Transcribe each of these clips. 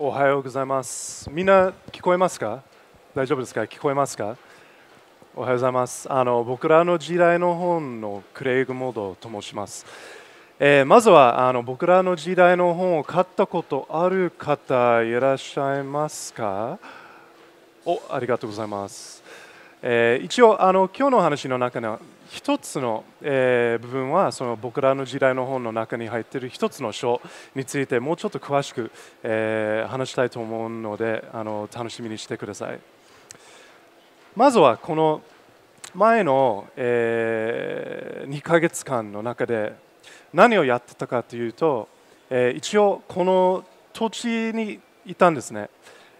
おはようございますみんな聞こえますか大丈夫ですか聞こえますかおはようございますあの僕らの時代の本のクレイグ・モードと申します、えー、まずはあの僕らの時代の本を買ったことある方いらっしゃいますかおありがとうございます、えー、一応あの今日の話の中の一つの、えー、部分はその僕らの時代の本の中に入っている一つの書についてもうちょっと詳しく、えー、話したいと思うのであの楽しみにしてください。まずはこの前の、えー、2ヶ月間の中で何をやってたかというと、えー、一応この土地にいたんですね。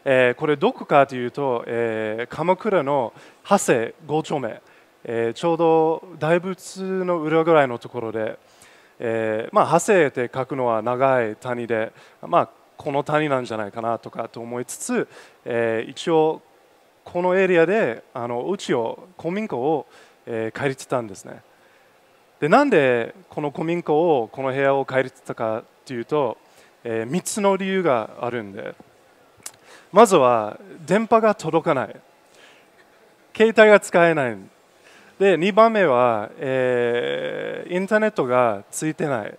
えー、これどこかというと、えー、鎌倉の長谷5丁目。えー、ちょうど大仏の裏ぐらいのところで、えー、まあ派って書くのは長い谷で、まあ、この谷なんじゃないかなとかと思いつつ、えー、一応このエリアであのうちを古民家を、えー、りてたんですねでなんでこの古民家をこの部屋を借りてたかっていうと、えー、3つの理由があるんでまずは電波が届かない携帯が使えないで2番目は、えー、インターネットがついてない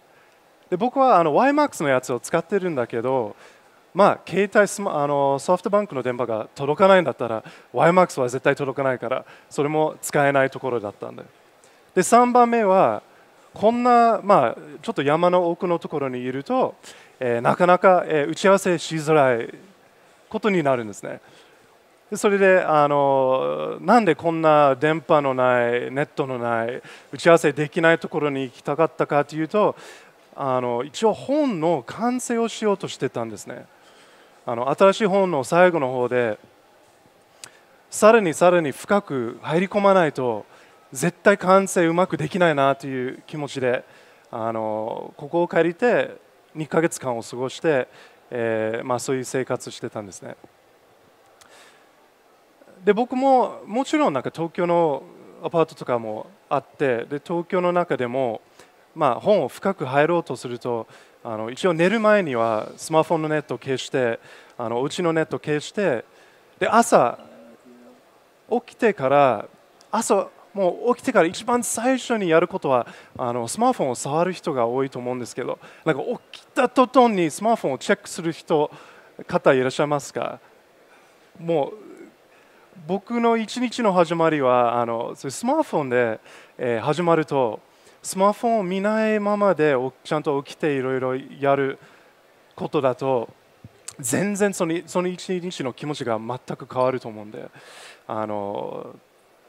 で僕はあの YMAX のやつを使ってるんだけど、まあ、携帯スマあのソフトバンクの電波が届かないんだったら YMAX は絶対届かないからそれも使えないところだったんだよで3番目はこんな、まあ、ちょっと山の奥のところにいると、えー、なかなか、えー、打ち合わせしづらいことになるんですね。それであのなんでこんな電波のないネットのない打ち合わせできないところに行きたかったかというとあの一応本の完成をしようとしてたんですねあの新しい本の最後の方でさらにさらに深く入り込まないと絶対完成うまくできないなという気持ちであのここを借りて2ヶ月間を過ごして、えー、まあ、そういう生活してたんですね。で僕ももちろんなんか東京のアパートとかもあってで東京の中でも、まあ、本を深く入ろうとするとあの一応寝る前にはスマホのネットを消してあのお家のネットを消してで朝起きてから朝もう起きてから一番最初にやることはあのスマートフォンを触る人が多いと思うんですけどなんか起きた途端にスマートフォンをチェックする人方いらっしゃいますかもう僕の一日の始まりはあのスマートフォンで、えー、始まるとスマートフォンを見ないままでちゃんと起きていろいろやることだと全然そのその一日の気持ちが全く変わると思うんであの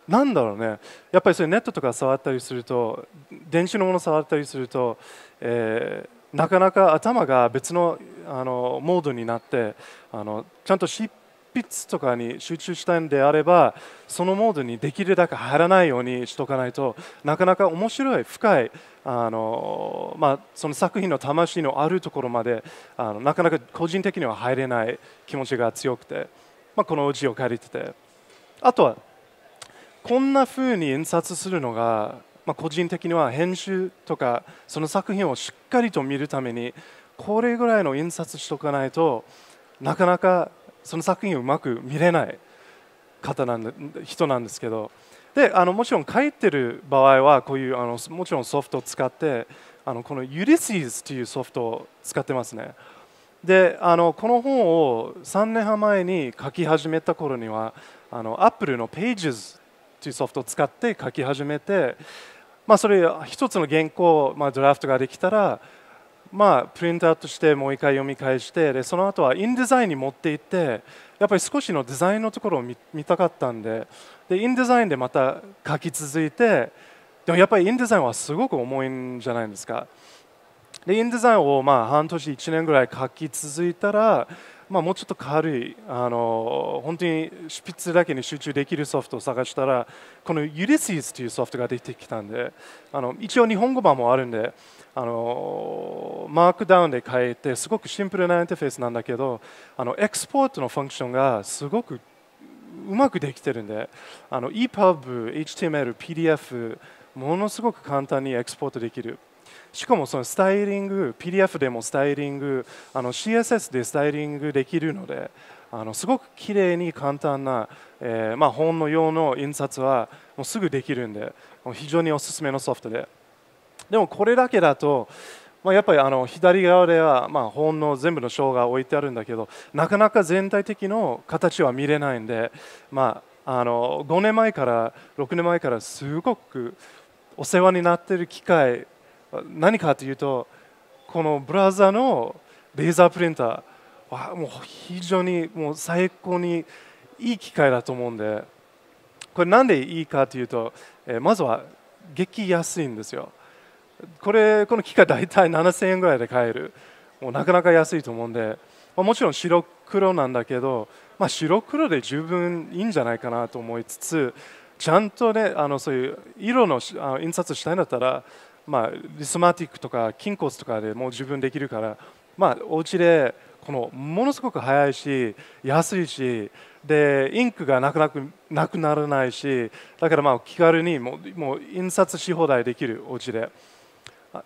なんだろうねやっぱりそれネットとか触ったりすると電子のもの触ったりすると、えー、なかなか頭が別のあのモードになってあのちゃんとしっ筆とかに集中したいんであればそのモードにできるだけ入らないようにしとかないとなかなか面白い深いあの、まあ、その作品の魂のあるところまであのなかなか個人的には入れない気持ちが強くて、まあ、この字を借りててあとはこんな風に印刷するのが、まあ、個人的には編集とかその作品をしっかりと見るためにこれぐらいの印刷しとかないとなかなかその作品をうまく見れない方なんで人なんですけどであのもちろん書いてる場合はこういうあのもちろんソフトを使ってあのこの Ulysses というソフトを使ってますねであのこの本を3年半前に書き始めた頃にはあの Apple の Pages というソフトを使って書き始めて、まあ、それ一つの原稿、まあ、ドラフトができたらまあ、プリントアウトしてもう一回読み返してでその後はインデザインに持っていってやっぱり少しのデザインのところを見たかったんででインデザインでまた書き続いてでもやっぱりインデザインはすごく重いんじゃないですかでインデザインをまあ半年1年ぐらい書き続いたらまあ、もうちょっと軽いあの本当に執筆だけに集中できるソフトを探したらこの Ulysses というソフトが出てきたんであの一応日本語版もあるんであのマークダウンで変えてすごくシンプルなインターフェースなんだけどあのエクスポートのファンクションがすごくうまくできてるんであの EPUB、HTML、PDF ものすごく簡単にエクスポートできるしかもそのスタイリング PDF でもスタイリングあの CSS でスタイリングできるのであのすごく綺麗に簡単な、えー、まあ、本の用の印刷はもうすぐできるんで非常におすすめのソフトででもこれだけだと、まあ、やっぱりあの左側では、まあ、本の全部の章が置いてあるんだけどなかなか全体的の形は見れないんで、まあ、あの5年前から6年前からすごくお世話になっている機会何かというとこのブラザーのレーザープリンターはもう非常にもう最高にいい機械だと思うんでこれなんでいいかというと、まずは激安いんですよこれこの機械大体7000円ぐらいで買えるもうなかなか安いと思うんで、もちろん白黒なんだけど、まあ、白黒で十分いいんじゃないかなと思いつつちゃんとねあのそういう色の印刷したいんだったらまあ、リスマティックとか筋骨とかでもう十分できるから、まあ、お家でこのものすごく早いし安いしでインクがなくなくなくならないしだからまあ気軽にもうもう印刷し放題できるお家で。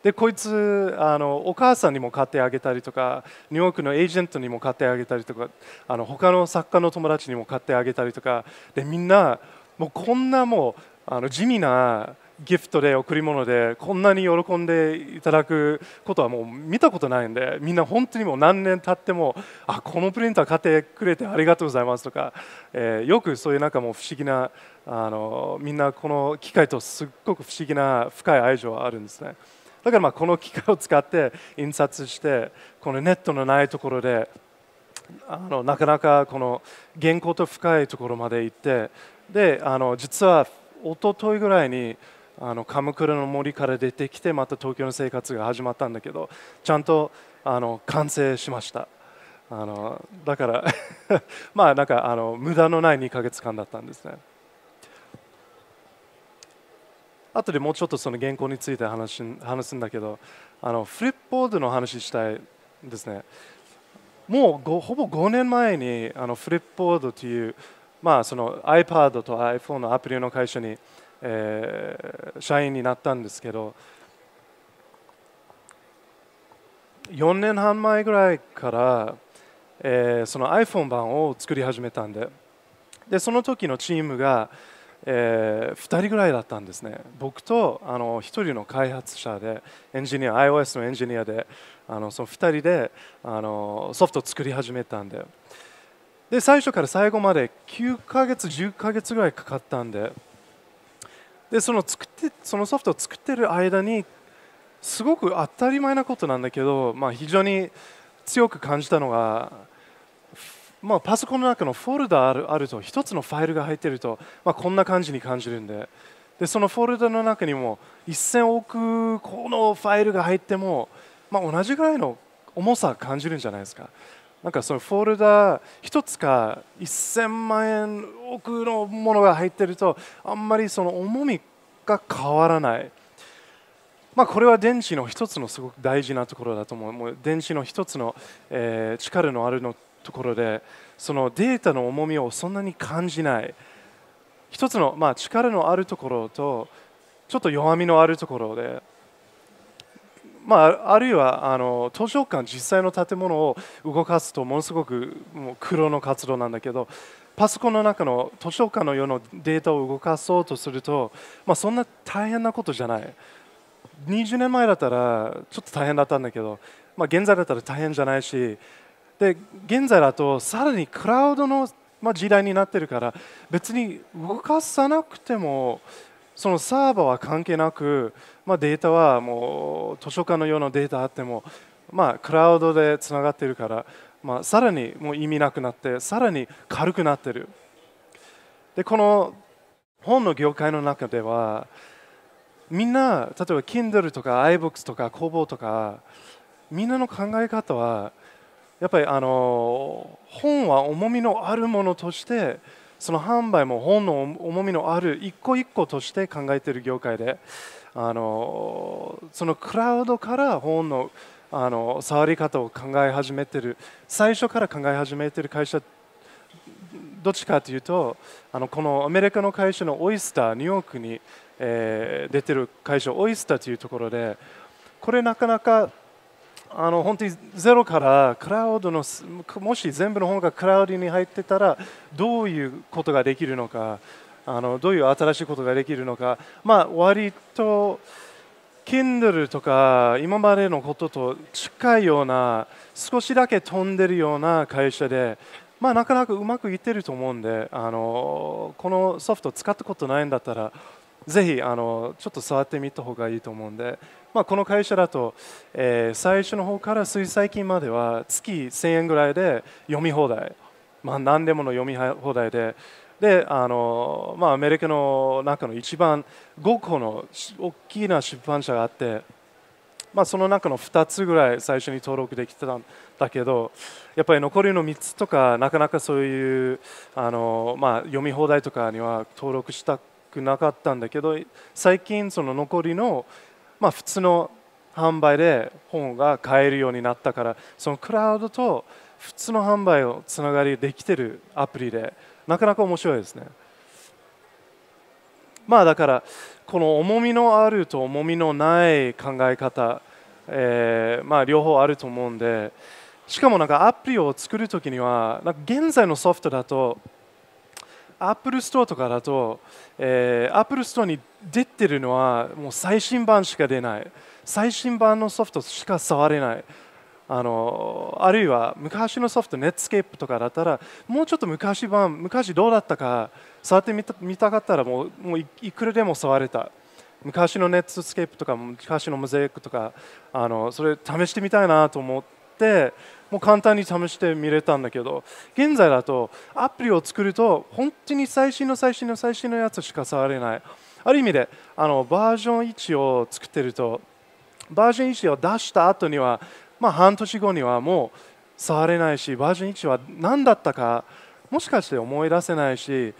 でこいつあのお母さんにも買ってあげたりとかニューヨークのエージェントにも買ってあげたりとかあの他の作家の友達にも買ってあげたりとかでみんなもうこんなもうあの地味なギフトで贈り物でこんなに喜んでいただくことはもう見たことないんでみんな本当にもう何年経ってもあこのプリンター買ってくれてありがとうございますとか、えー、よくそういうなんかもう不思議なあのみんなこの機械とすっごく不思議な深い愛情があるんですねだからまあこの機械を使って印刷してこのネットのないところであのなかなかこの原稿と深いところまで行ってであの実は一昨日ぐらいにあの鎌倉の森から出てきてまた東京の生活が始まったんだけどちゃんとあの完成しましたあのだから まあなんかあの無駄のない2か月間だったんですね後でもうちょっとその原稿について話話すんだけどあのフリップボードの話したいですねもうほぼ5年前にあのフリップボードという、まあ、その iPad と iPhone のアプリの会社にえー、社員になったんですけど4年半前ぐらいから、えー、その iPhone 版を作り始めたんででその時のチームが、えー、2人ぐらいだったんですね僕とあの1人の開発者でエンジニア iOS のエンジニアであのその2人であのソフトを作り始めたんでで最初から最後まで9ヶ月10ヶ月ぐらいかかったんででその作ってそのソフトを作ってる間にすごく当たり前なことなんだけど、まあ、非常に強く感じたのが、まあ、パソコンの中のフォルダあるあると1つのファイルが入ってると、まあ、こんな感じに感じるんででそのフォルダの中にも1000億個のファイルが入っても、まあ、同じぐらいの重さ感じるんじゃないですかなんかそのフォルダ1つか1000万円億のものが入ってるとあんまりその重みが変わらない。まあ、これは電池の一つのすごく大事なところだと思う。もう電池の一つの、えー、力のあるのところでそのデータの重みをそんなに感じない。一つの、まあ、力のあるところとちょっと弱みのあるところでまあ、あるいはあの図書館実際の建物を動かすとものすごくもう苦労の活動なんだけどパソコンの中の図書館のようなデータを動かそうとすると、まあ、そんな大変なことじゃない20年前だったらちょっと大変だったんだけど、まあ、現在だったら大変じゃないしで現在だとさらにクラウドの時代になってるから別に動かさなくてもそのサーバーは関係なくまあ、データはもう図書館のようなデータあっても、まあ、クラウドでつながっているから、まあ、さらにもう意味なくなってさらに軽くなっているでこの本の業界の中ではみんな例えば Kindle とか iBooks とか工房とかみんなの考え方はやっぱりあの本は重みのあるものとしてその販売も本の重みのある一個一個として考えている業界であのそのクラウドから本のあの触り方を考え始めてる最初から考え始めてる会社どっちかというとあのこのアメリカの会社のオイスターニューヨークに、えー、出てる会社オイスターというところでこれなかなかあの本当にゼロからクラウドのもし全部の本がクラウドに入ってたらどういうことができるのかあのどういう新しいことができるのか、まあ、割と Kindle とか今までのことと近いような少しだけ飛んでるような会社で、まあ、なかなかうまくいってると思うんであのこのソフト使ったことないんだったらぜひあのちょっと触ってみた方がいいと思うんで、まあ、この会社だと、えー、最初の方から水彩金までは月1000円ぐらいで読み放題、まあ、何でもの読み放題でであの、まあ、アメリカの中の一番5個の大きな出版社があって、まあ、その中の2つぐらい最初に登録できてたんだけどやっぱり残りの3つとかなかなかそういうあの、まあ、読み放題とかには登録したくなかったんだけど最近その残りの、まあ、普通の販売で本が買えるようになったからそのクラウドと普通の販売をつながりできてるアプリでなかなか面白いですねまあだからこの重みのあると重みのない考え方、えー、まあ両方あると思うんでしかもなんかアプリを作るときにはなんか現在のソフトだとアップルストアとかだと、えー、Apple Store に出てるのはもう最新版しか出ない最新版のソフトしか触れないあのあるいは昔のソフト、ネットスケープとかだったらもうちょっと昔版、昔どうだったか触ってみた見たかったらもうもういくらでも触れた昔のネットスケープとか昔のモザイクとかあのそれ試してみたいなと思ってもう簡単に試してみれたんだけど現在だとアプリを作ると本当に最新の最新の最新のやつしか触れないある意味であのバージョン1を作ってるとバージョン1を出した後にはまあ、半年後にはもう触れないしバージョン1は何だったかもしかして思い出せないし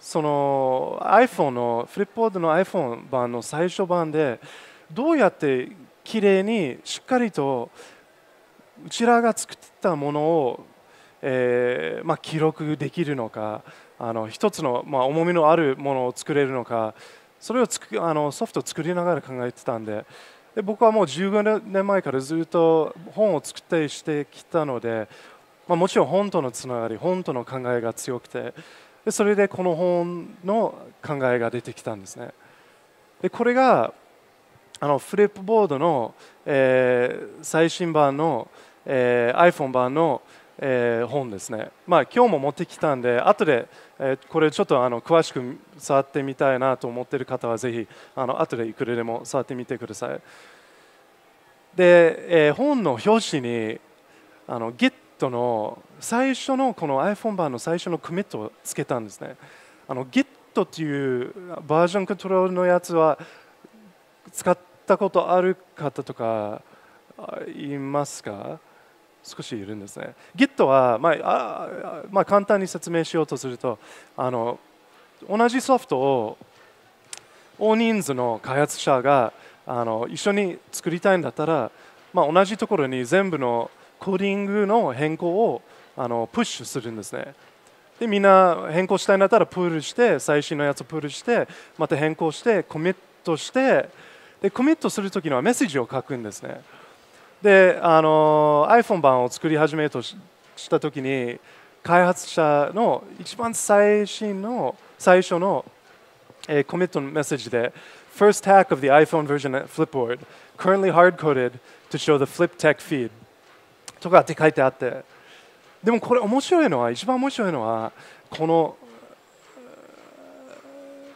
その iPhone のフリップボードの iPhone 版の最初版でどうやってきれいにしっかりとうちらが作ったものを、えー、まあ、記録できるのかあの一つの、まあ、重みのあるものを作れるのかそれをつくあのソフトを作りながら考えてたんでで僕はもう15年前からずっと本を作ってしてきたので、まあ、もちろん本とのつながり本との考えが強くてでそれでこの本の考えが出てきたんですねでこれがあのフリップボードの、えー、最新版の、えー、iPhone 版の、えー、本ですね、まあ、今日も持ってきたんで後で、えー、これちょっとあの詳しく触ってみたいなと思っている方はぜひあの後でいくらでも触ってみてくださいで、えー、本の表紙にあの Git の最初のこの iPhone 版の最初のコミットをつけたんですねあの Git っていうバージョンコントロールのやつは使ったことある方とかいますか少しいるんですね。Git は、まあまあ、簡単に説明しようとするとあの同じソフトを大人数の開発者があの一緒に作りたいんだったら、まあ、同じところに全部のコーディングの変更をあのプッシュするんですね。でみんな変更したいんだったらプールして最新のやつプールしてまた変更してコミットしてでコミットするときにはメッセージを書くんですね。であの iPhone 版を作り始めとした時に開発者の一番最新の最初の、えー、コミットメッセージで First hack of the iPhone version at Flipboard currently hard-coded to show the FlipTech feed とかって書いてあってでもこれ面白いのは一番面白いのはこの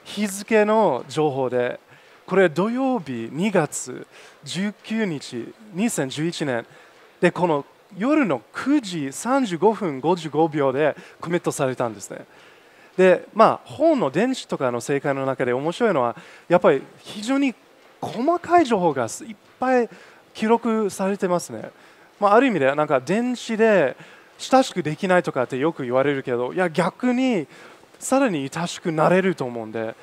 日付の情報でこれ土曜日2月19日2011年でこの夜の9時35分55秒でコミットされたんですねでまあ本の電子とかの正解の中で面白いのはやっぱり非常に細かい情報がいっぱい記録されてますね、まあ、ある意味でなんか電子で親しくできないとかってよく言われるけどいや逆にさらに親しくなれると思うんで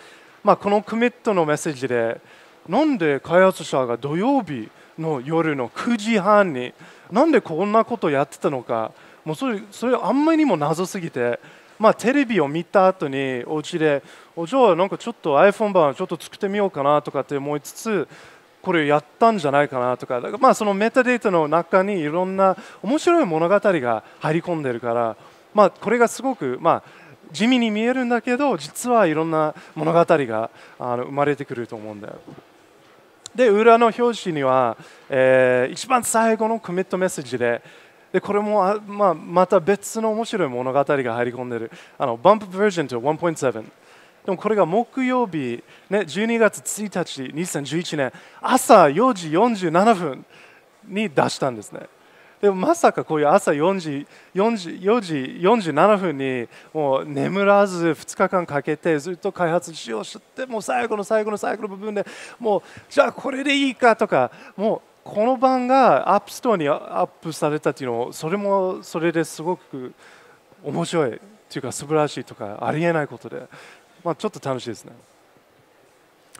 まあ、このコミットのメッセージでなんで開発者が土曜日の夜の9時半になんでこんなことやってたのかもうそれそれあんまりにも謎すぎて、まあ、テレビを見た後にお家でおじゃあなんかちょっと iPhone 版ちょっと作ってみようかなとかって思いつつこれやったんじゃないかなとかまあ、そのメタデータの中にいろんな面白い物語が入り込んでるから、まあ、これがすごく、まあ、地味に見えるんだけど実はいろんな物語があの生まれてくると思うんだよで裏の表紙には、えー、一番最後のコミットメッセージででこれもあ、まあ、また別の面白い物語が入り込んでるあのバンプバージョンと1.7でもこれが木曜日、ね、12月1日2011年朝4時47分に出したんですねでもまさかこういう朝4時 ,4 時4時47分にもう眠らず2日間かけてずっと開発しようしてもう最後の最後の最後の部分でもうじゃあこれでいいかとかもうこの版がアップストアにアップされたっていうのをそれもそれですごく面白いっていうか素晴らしいとかありえないことで、まあ、ちょっと楽しいですね。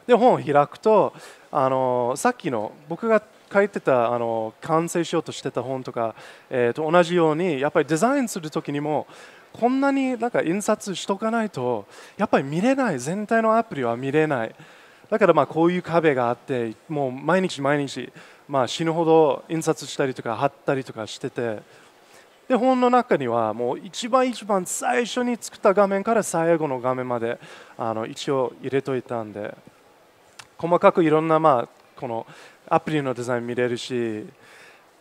で本を開くとあのさっきの僕が書いてたあの完成しようとしてた本とか、えー、と同じようにやっぱりデザインする時にもこんなになんか印刷しとかないとやっぱり見れない全体のアプリは見れないだからまあこういう壁があってもう毎日毎日、まあ、死ぬほど印刷したりとか貼ったりとかしててで本の中にはもう一番一番最初に作った画面から最後の画面まであの一応入れといたんで細かくいろんなまあこのアプリのデザイン見れるし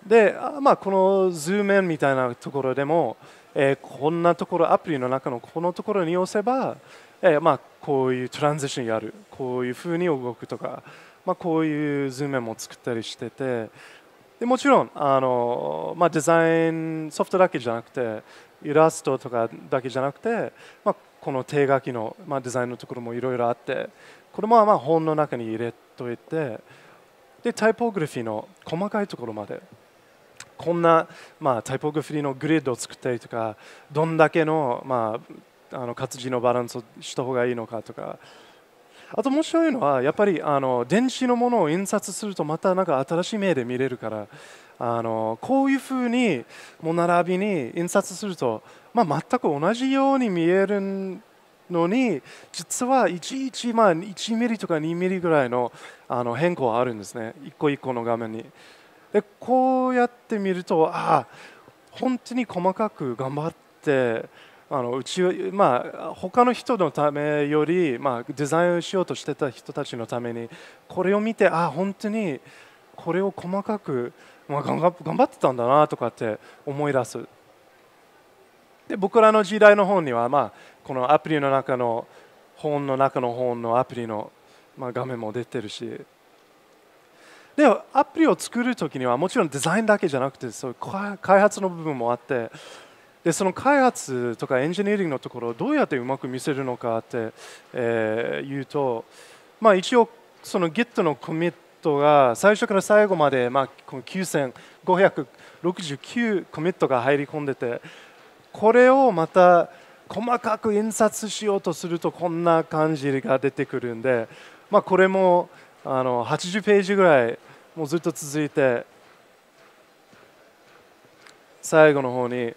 で、まあ、このズームンみたいなところでも、えー、こんなところアプリの中のこのところに押せば、えー、まあ、こういうトランジションやるこういうふうに動くとか、まあ、こういうズームンも作ったりしててでもちろんあの、まあ、デザインソフトだけじゃなくてイラストとかだけじゃなくて、まあ、この手書きの、まあ、デザインのところもいろいろあってこれもまあ本の中に入れといて。でタイポグラフィーの細かいところまでこんな、まあ、タイポグラフィーのグリッドを作ったりとかどんだけの,、まあ、あの活字のバランスをした方がいいのかとかあと面白いのはやっぱりあの電子のものを印刷するとまたなんか新しい目で見れるからあのこういうふうにも並びに印刷すると、まあ、全く同じように見えるんのに実はいちいちまあ1ミリとか2ミリぐらいのあの変更はあるんですね一個一個の画面に。でこうやって見るとああ本当に細かく頑張ってあのうちまあ他の人のためより、まあ、デザインをしようとしてた人たちのためにこれを見てああ本当にこれを細かく、まあ、頑張ってたんだなとかって思い出す。で僕らの時代の本には、まあ、このアプリの中の本の中の本のアプリの、まあ、画面も出てるしでアプリを作るときにはもちろんデザインだけじゃなくてそう開発の部分もあってでその開発とかエンジニアリングのところをどうやってうまく見せるのかって、えー、言うと、まあ、一応その Git のコミットが最初から最後まで、まあ、この9569コミットが入り込んでてこれをまた細かく印刷しようとするとこんな感じが出てくるんで、まあ、これもあの80ページぐらいもうずっと続いて最後の方に、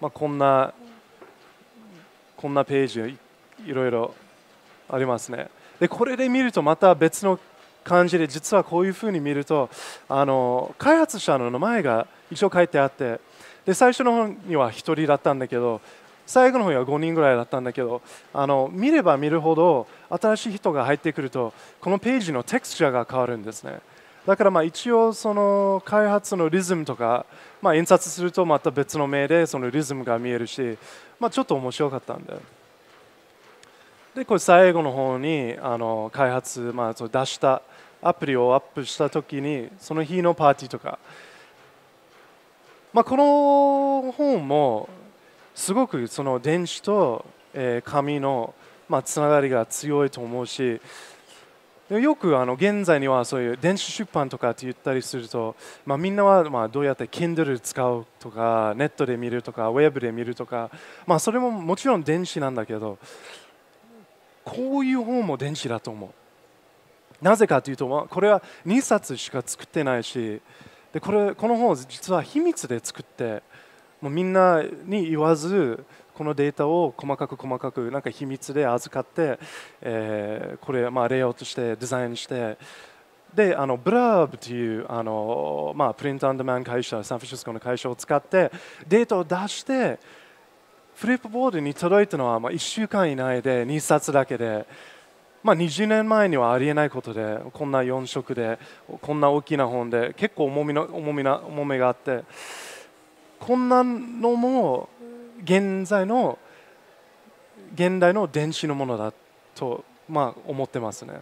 まあ、こんなこんなページいろいろありますねでこれで見るとまた別の感じで実はこういうふうに見るとあの開発者の名前が一応書いてあってで最初の方には1人だったんだけど最後の方は5人ぐらいだったんだけどあの見れば見るほど新しい人が入ってくるとこのページのテクスチャーが変わるんですねだからまあ一応その開発のリズムとか、まあ、印刷するとまた別の目でそのリズムが見えるし、まあ、ちょっと面白かったんででこれ最後の方にあの開発、まあ、そ出したアプリをアップした時にその日のパーティーとか、まあ、この本もすごくその電子と、え紙の、まつながりが強いと思うしよくあの現在にはそういう電子出版とかって言ったりすると、まあ、みんなはまあどうやって Kindle 使うとかネットで見るとかウェブで見るとか、まあ、それももちろん電子なんだけどこういう本も電子だと思うなぜかというとこれは2冊しか作ってないしでこれこの本を実は秘密で作ってもうみんなに言わずこのデータを細かく細かくなんか秘密で預かって、えー、これまあレイアウトしてデザインしてであのブラーブというあの、まあ、プリントアンドマン会社サンフランシスコの会社を使ってデータを出してフリップボードに届いたのはまあ1週間以内で2冊だけで、まあ、20年前にはありえないことでこんな4色でこんな大きな本で結構重みの重みな重みがあって。こんなのも現在の現代の電子のものだと、まあ、思ってますね。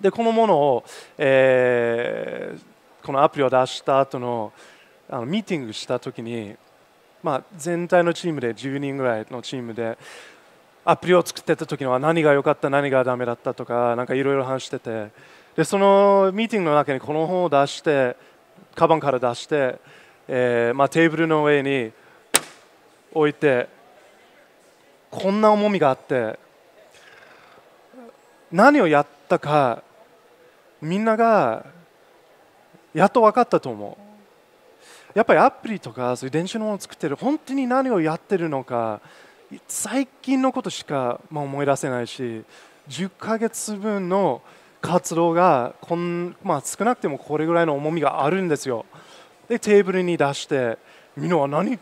でこのものを、えー、このアプリを出した後のあのミーティングした時に、まあ、全体のチームで10人ぐらいのチームでアプリを作ってた時のは何が良かった何がダメだったとかなんかいろいろ話しててでそのミーティングの中にこの本を出してカバンから出してえー、まあ、テーブルの上に置いてこんな重みがあって何をやったかみんながやっと分かったと思うやっぱりアプリとかそういう電子のものを作ってる本当に何をやってるのか最近のことしか思い出せないし10ヶ月分の活動がこん、まあ、少なくてもこれぐらいの重みがあるんですよでテーブルに出して「みんなは何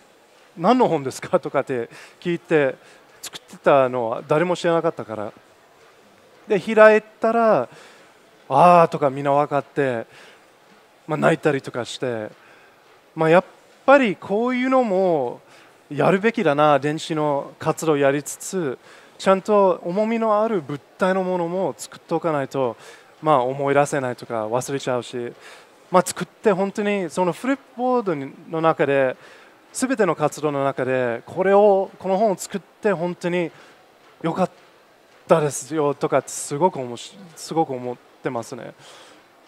何の本ですか?」とかって聞いて作ってたのは誰も知らなかったからで開いたら「ああ」とかみんな分かって、まあ、泣いたりとかして、まあ、やっぱりこういうのもやるべきだな電子の活動やりつつちゃんと重みのある物体のものも作っておかないと、まあ、思い出せないとか忘れちゃうしまあ、作って本当にそのフリップボードの中で全ての活動の中でこれをこの本を作って本当に良かったですよとかすごくすごく思ってますね。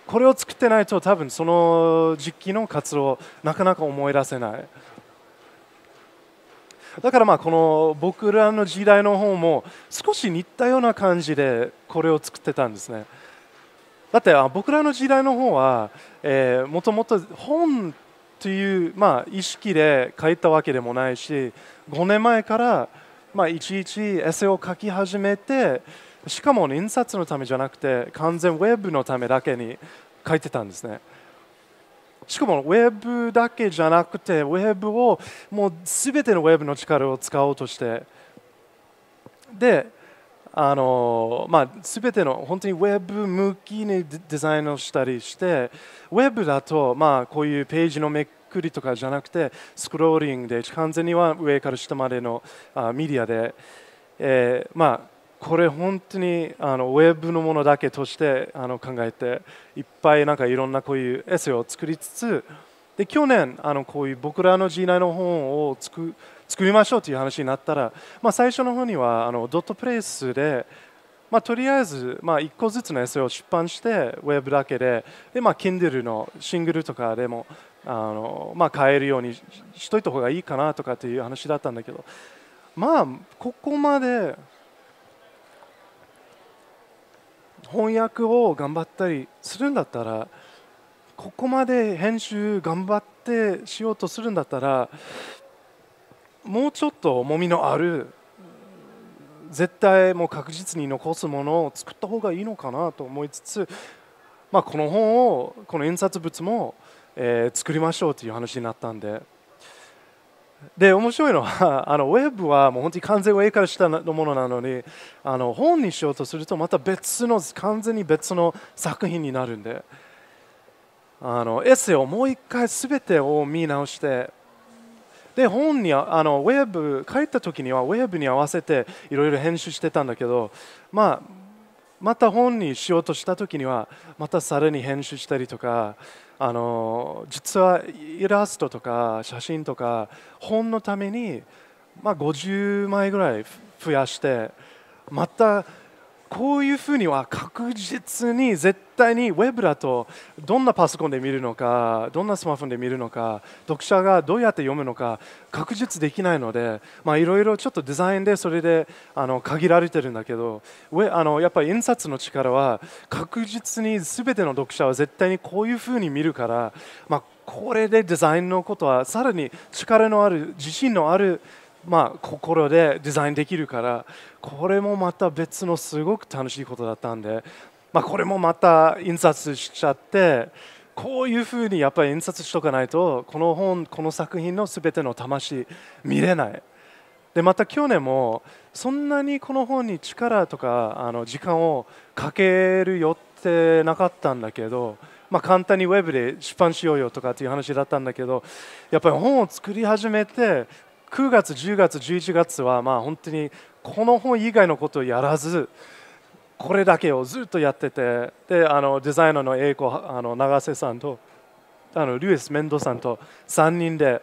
これを作ってないと多分その実機の活動なかなか思い出せないだからまあこの僕らの時代の方も少し似たような感じでこれを作ってたんですね。だって僕らの時代の方は、えー、もともと本という、まあ、意識で書いたわけでもないし5年前から、まあ、いちいちエセを書き始めてしかも印刷のためじゃなくて完全ウェブのためだけに書いてたんですね。しかもウェブだけじゃなくてウェブをもう全てのウェブの力を使おうとしてであのまあ、全ての本当にウェブ向きにデザインをしたりしてウェブだと、まあ、こういうページのめっくりとかじゃなくてスクローリングで完全には上から下までのあメディアで、えー、まあ、これ本当にあのウェブのものだけとしてあの考えていっぱいなんかいろんなこういうエッセイを作りつつで去年あのこういう僕らの時代の本を作作りましょうという話になったら、まあ、最初の方にはあのドットプレイスで、まあ、とりあえず、ま1個ずつのエッセを出版してウェブだけでで、まあ、Kindle のシングルとかでもあの、まあ、買えるようにしといた方がいいかなとかっていう話だったんだけどまあここまで翻訳を頑張ったりするんだったらここまで編集頑張ってしようとするんだったらもうちょっと重みのある絶対もう確実に残すものを作った方がいいのかなと思いつつ、まあ、この本をこの印刷物も、えー、作りましょうという話になったんで。で面白いのは あのウェブはもう本当に完全上から下のものなのにあの本にしようとするとまた別の完全に別の作品になるんであのエッセイをもう一回全てを見直してで本にあのウェブ帰った時にはウェブに合わせていろいろ編集してたんだけど、まあ、また本にしようとした時にはまたさらに編集したりとかあの実はイラストとか写真とか本のために、まあ、50枚ぐらい増やしてまたこういうふうには確実に絶対にウェブだとどんなパソコンで見るのかどんなスマホで見るのか読者がどうやって読むのか確実できないのでいろいろちょっとデザインでそれであの限られてるんだけどあのやっぱり印刷の力は確実に全ての読者は絶対にこういうふうに見るから、まあ、これでデザインのことはさらに力のある自信のあるまあ、心でデザインできるからこれもまた別のすごく楽しいことだったんで、まあ、これもまた印刷しちゃってこういうふうにやっぱり印刷しとかないとこの本この作品の全ての魂見れないでまた去年もそんなにこの本に力とかあの時間をかけるよってなかったんだけど、まあ、簡単にウェブで出版しようよとかっていう話だったんだけどやっぱり本を作り始めて9月10月11月はまあ本当にこの本以外のことをやらずこれだけをずっとやっててであのデザイナーの英子あの永瀬さんとあのルイス・メンドさんと3人で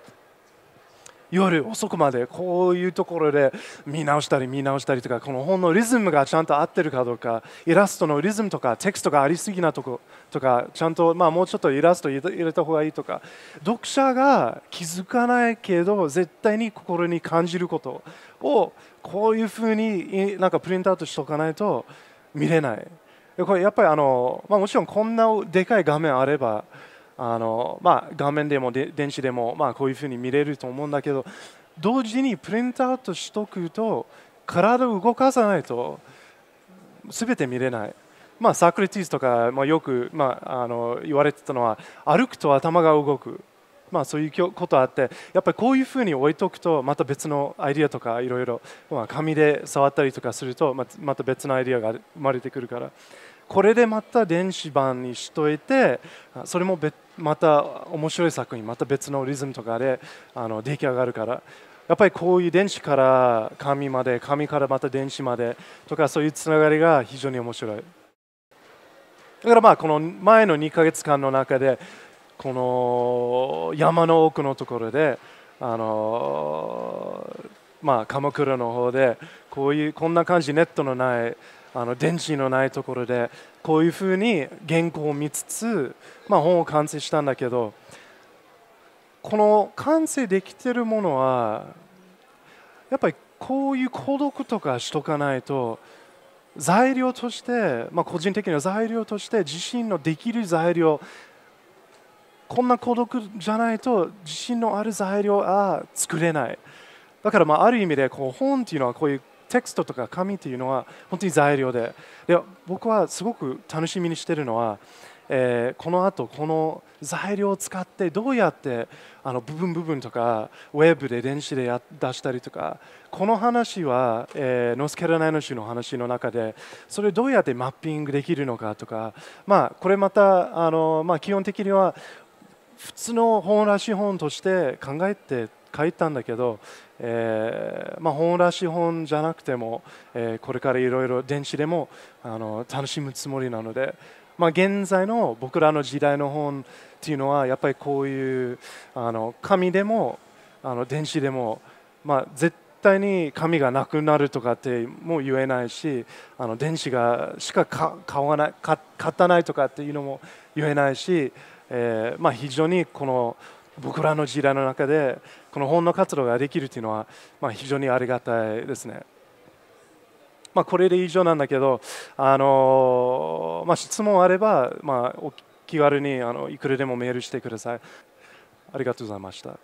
夜遅くまでこういうところで見直したり見直したりとかこの本のリズムがちゃんと合ってるかどうかイラストのリズムとかテクストがありすぎなとことかちゃんと、まあ、もうちょっとイラスト入れた方がいいとか読者が気づかないけど絶対に心に感じることをこういうふうになんかプリントアウトしておかないと見れない。これやっぱりあの、まあ、もちろんこんなでかい画面あればあの、まあ、画面でもで電子でも、まあ、こういうふうに見れると思うんだけど同時にプリントアウトしとくと体を動かさないと全て見れない。まあ、サクレティスとか、まあ、よく、まあ、あの言われてたのは歩くと頭が動く、まあ、そういうことあってやっぱりこういうふうに置いておくとまた別のアイディアとかいろいろ紙で触ったりとかするとまた別のアイディアが生まれてくるからこれでまた電子版にしといてそれもまた面白い作品また別のリズムとかであの出来上がるからやっぱりこういう電子から紙まで紙からまた電子までとかそういうつながりが非常に面白いだからまあこの前の2ヶ月間の中でこの山の奥のところであのまあ鎌倉の方でこういうこんな感じネットのないあの電池のないところでこういうふうに原稿を見つつ、まあ、本を完成したんだけどこの完成できてるものはやっぱりこういう孤独とかしとかないと材料として、まあ、個人的な材料として自身のできる材料こんな孤独じゃないと自信のある材料は作れないだからまあある意味でこう本っていうのはこういうテクストとか紙っていうのは本当に材料でで僕はすごく楽しみにしてるのは、えー、このあとこの材料を使ってどうやってあの部分部分とかウェブで電子でや出したりとかこの話は、えー、ノースカロライナ州の話の中でそれどうやってマッピングできるのかとか、まあ、これまたあの、まあ、基本的には普通の本らしい本として考えて書いたんだけど、えーまあ、本らしい本じゃなくても、えー、これからいろいろ電子でもあの楽しむつもりなので、まあ、現在の僕らの時代の本っていうのはやっぱりこういうあの紙でもあの電子でも、まあ、絶対に紙がなくなるとかっても言えないしあの電子がしか買わない買ったないとかっていうのも言えないし、えーまあ、非常にこの僕らの時代の中でこの本の活動ができるというのは、まあ、非常にありがたいですね。まあ、これで以上なんだけど、あのまあ、質問あれば、まあ、お気軽にあのいくらでもメールしてください。ありがとうございました。